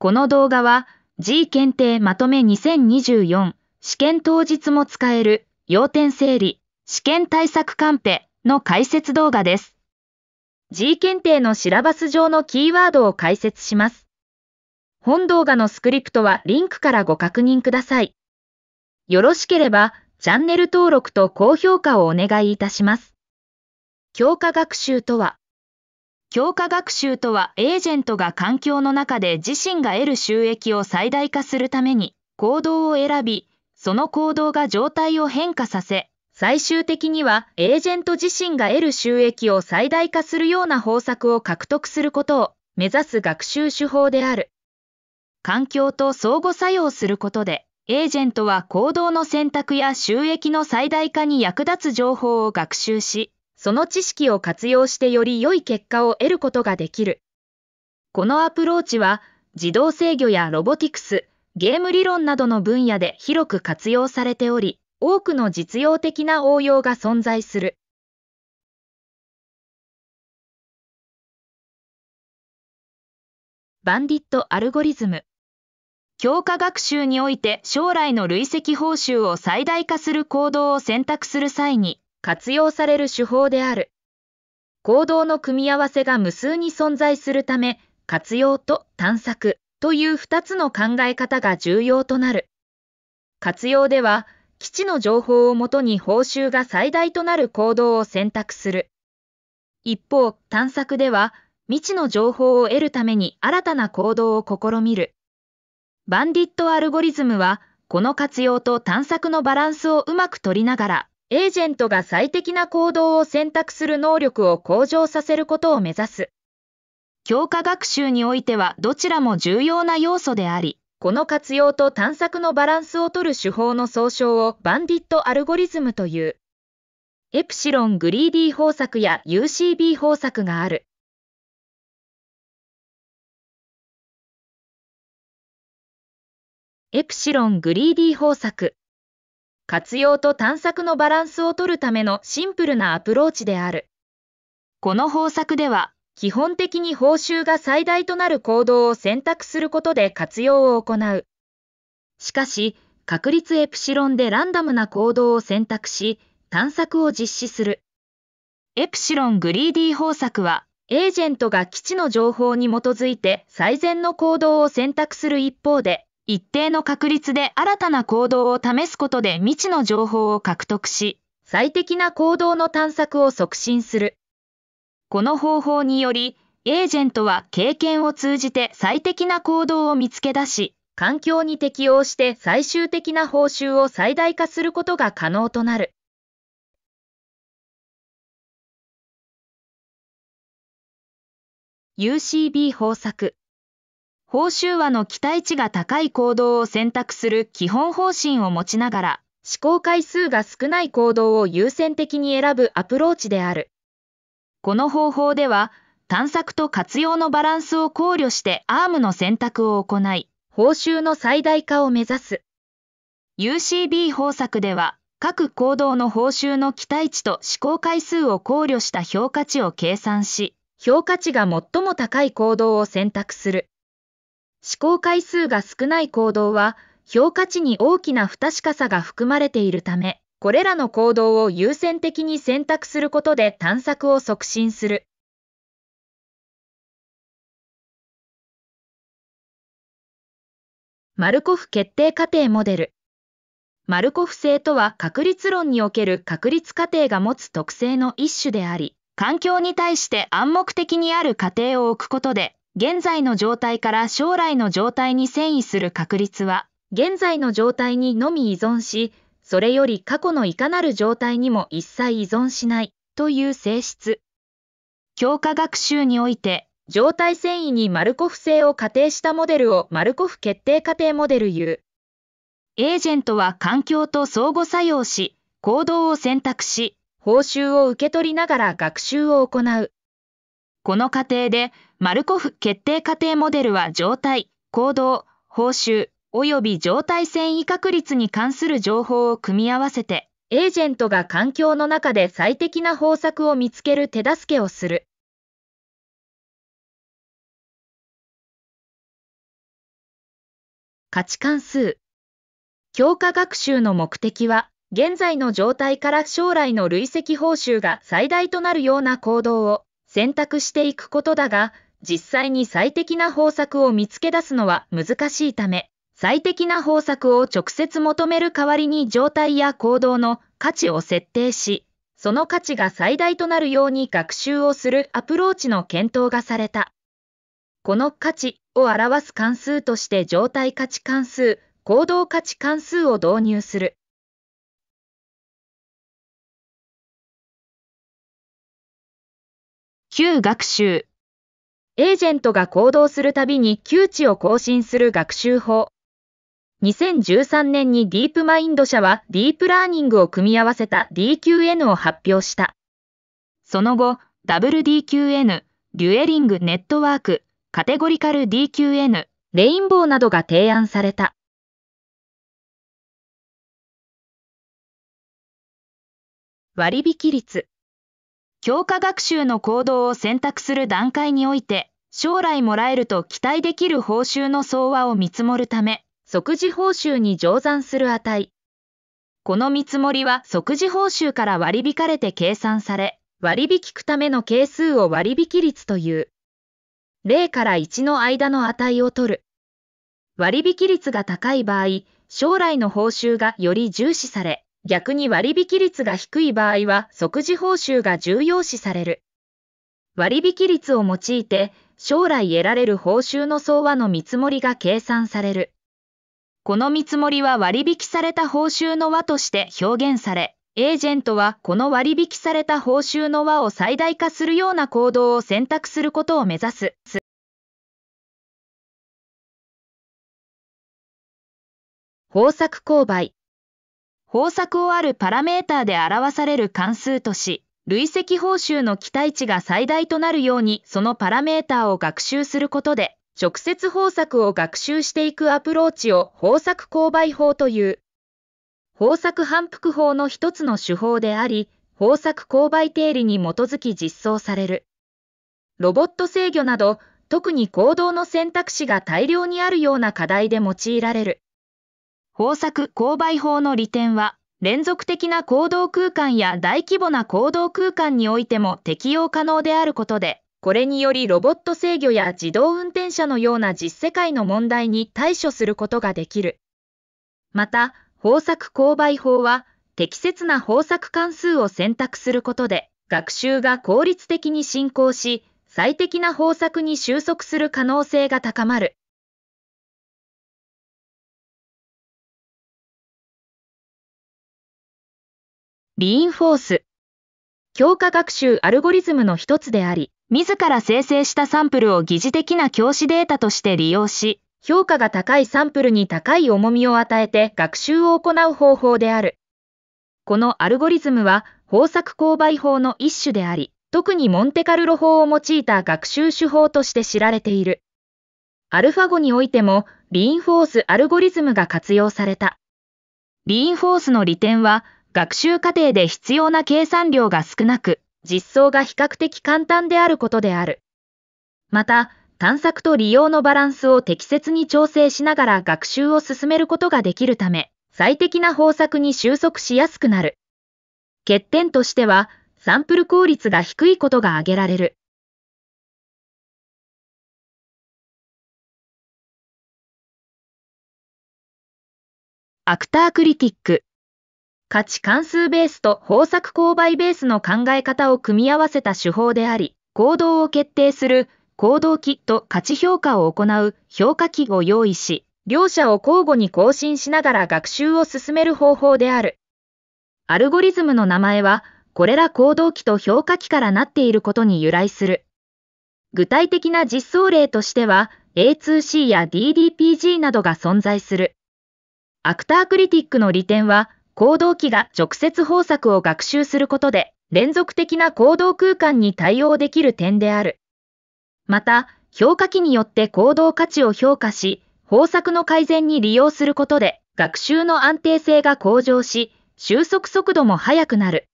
この動画は G 検定まとめ2024試験当日も使える要点整理試験対策カンペの解説動画です。G 検定のシラバス上のキーワードを解説します。本動画のスクリプトはリンクからご確認ください。よろしければチャンネル登録と高評価をお願いいたします。強化学習とは強化学習とはエージェントが環境の中で自身が得る収益を最大化するために行動を選び、その行動が状態を変化させ、最終的にはエージェント自身が得る収益を最大化するような方策を獲得することを目指す学習手法である。環境と相互作用することで、エージェントは行動の選択や収益の最大化に役立つ情報を学習し、その知識を活用してより良い結果を得ることができる。このアプローチは、自動制御やロボティクス、ゲーム理論などの分野で広く活用されており、多くの実用的な応用が存在する。バンディットアルゴリズム強化学習において将来の累積報酬を最大化する行動を選択する際に活用される手法である。行動の組み合わせが無数に存在するため、活用と探索という2つの考え方が重要となる。活用では、基地の情報をもとに報酬が最大となる行動を選択する。一方、探索では、未知の情報を得るために新たな行動を試みる。バンディットアルゴリズムは、この活用と探索のバランスをうまく取りながら、エージェントが最適な行動を選択する能力を向上させることを目指す。強化学習においてはどちらも重要な要素であり、この活用と探索のバランスをとる手法の総称をバンディットアルゴリズムという。エプシロングリーディ方策や UCB 方策がある。エプシロングリーディ方策活用と探索のバランスを取るためのシンプルなアプローチである。この方策では、基本的に報酬が最大となる行動を選択することで活用を行う。しかし、確率エプシロンでランダムな行動を選択し、探索を実施する。エプシロングリーディー方策は、エージェントが基地の情報に基づいて最善の行動を選択する一方で、一定の確率で新たな行動を試すことで未知の情報を獲得し、最適な行動の探索を促進する。この方法により、エージェントは経験を通じて最適な行動を見つけ出し、環境に適応して最終的な報酬を最大化することが可能となる。UCB 方策報酬和の期待値が高い行動を選択する基本方針を持ちながら、試行回数が少ない行動を優先的に選ぶアプローチである。この方法では、探索と活用のバランスを考慮してアームの選択を行い、報酬の最大化を目指す。UCB 方策では、各行動の報酬の期待値と試行回数を考慮した評価値を計算し、評価値が最も高い行動を選択する。思考回数が少ない行動は、評価値に大きな不確かさが含まれているため、これらの行動を優先的に選択することで探索を促進する。マルコフ決定過程モデル。マルコフ性とは確率論における確率過程が持つ特性の一種であり、環境に対して暗黙的にある過程を置くことで、現在の状態から将来の状態に遷移する確率は、現在の状態にのみ依存し、それより過去のいかなる状態にも一切依存しないという性質。強化学習において、状態遷移にマルコフ性を仮定したモデルをマルコフ決定仮定モデル言う。エージェントは環境と相互作用し、行動を選択し、報酬を受け取りながら学習を行う。この過程で、マルコフ決定過程モデルは状態、行動、報酬、及び状態遷移確率に関する情報を組み合わせて、エージェントが環境の中で最適な方策を見つける手助けをする。価値関数。強化学習の目的は、現在の状態から将来の累積報酬が最大となるような行動を選択していくことだが、実際に最適な方策を見つけ出すのは難しいため、最適な方策を直接求める代わりに状態や行動の価値を設定し、その価値が最大となるように学習をするアプローチの検討がされた。この価値を表す関数として状態価値関数、行動価値関数を導入する。旧学習。エージェントが行動するたびに窮値を更新する学習法。2013年にディープマインド社はディープラーニングを組み合わせた DQN を発表した。その後、WDQN、デュエリングネットワーク、カテゴリカル DQN、レインボーなどが提案された。割引率強化学習の行動を選択する段階において、将来もらえると期待できる報酬の総和を見積もるため、即時報酬に乗算する値。この見積もりは即時報酬から割り引かれて計算され、割引くための係数を割引率という。0から1の間の値を取る。割引率が高い場合、将来の報酬がより重視され、逆に割引率が低い場合は即時報酬が重要視される。割引率を用いて将来得られる報酬の総和の見積もりが計算される。この見積もりは割引された報酬の和として表現され、エージェントはこの割引された報酬の和を最大化するような行動を選択することを目指す。方策購買方策をあるパラメーターで表される関数とし、累積報酬の期待値が最大となるようにそのパラメーターを学習することで、直接方策を学習していくアプローチを方策勾配法という。方策反復法の一つの手法であり、方策勾配定理に基づき実装される。ロボット制御など、特に行動の選択肢が大量にあるような課題で用いられる。豊作購買法の利点は、連続的な行動空間や大規模な行動空間においても適用可能であることで、これによりロボット制御や自動運転車のような実世界の問題に対処することができる。また、方策購買法は、適切な方策関数を選択することで、学習が効率的に進行し、最適な方策に収束する可能性が高まる。リインフォース。強化学習アルゴリズムの一つであり、自ら生成したサンプルを疑似的な教師データとして利用し、評価が高いサンプルに高い重みを与えて学習を行う方法である。このアルゴリズムは、方策購買法の一種であり、特にモンテカルロ法を用いた学習手法として知られている。アルファ語においても、リインフォースアルゴリズムが活用された。リインフォースの利点は、学習過程で必要な計算量が少なく、実装が比較的簡単であることである。また、探索と利用のバランスを適切に調整しながら学習を進めることができるため、最適な方策に収束しやすくなる。欠点としては、サンプル効率が低いことが挙げられる。アクタークリティック価値関数ベースと方策購買ベースの考え方を組み合わせた手法であり、行動を決定する行動期と価値評価を行う評価期を用意し、両者を交互に更新しながら学習を進める方法である。アルゴリズムの名前は、これら行動期と評価期からなっていることに由来する。具体的な実装例としては、A2C や DDPG などが存在する。アクタークリティックの利点は、行動機が直接方策を学習することで、連続的な行動空間に対応できる点である。また、評価機によって行動価値を評価し、方策の改善に利用することで、学習の安定性が向上し、収束速度も速くなる。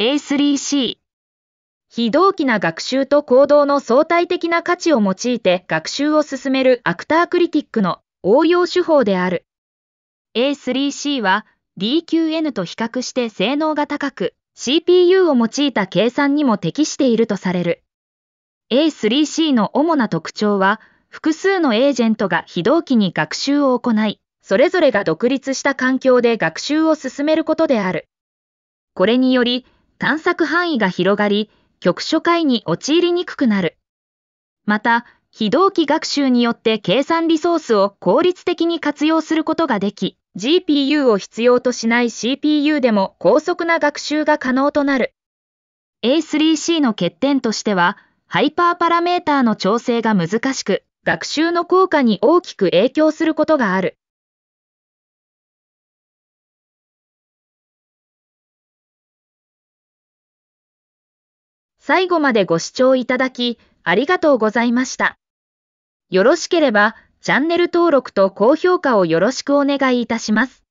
A3C 非同期な学習と行動の相対的な価値を用いて学習を進めるアクタークリティックの応用手法である。A3C は DQN と比較して性能が高く、CPU を用いた計算にも適しているとされる。A3C の主な特徴は、複数のエージェントが非同期に学習を行い、それぞれが独立した環境で学習を進めることである。これにより、探索範囲が広がり、局所解に陥りにくくなる。また、非同期学習によって計算リソースを効率的に活用することができ、GPU を必要としない CPU でも高速な学習が可能となる。A3C の欠点としては、ハイパーパラメーターの調整が難しく、学習の効果に大きく影響することがある。最後までご視聴いただき、ありがとうございました。よろしければ、チャンネル登録と高評価をよろしくお願いいたします。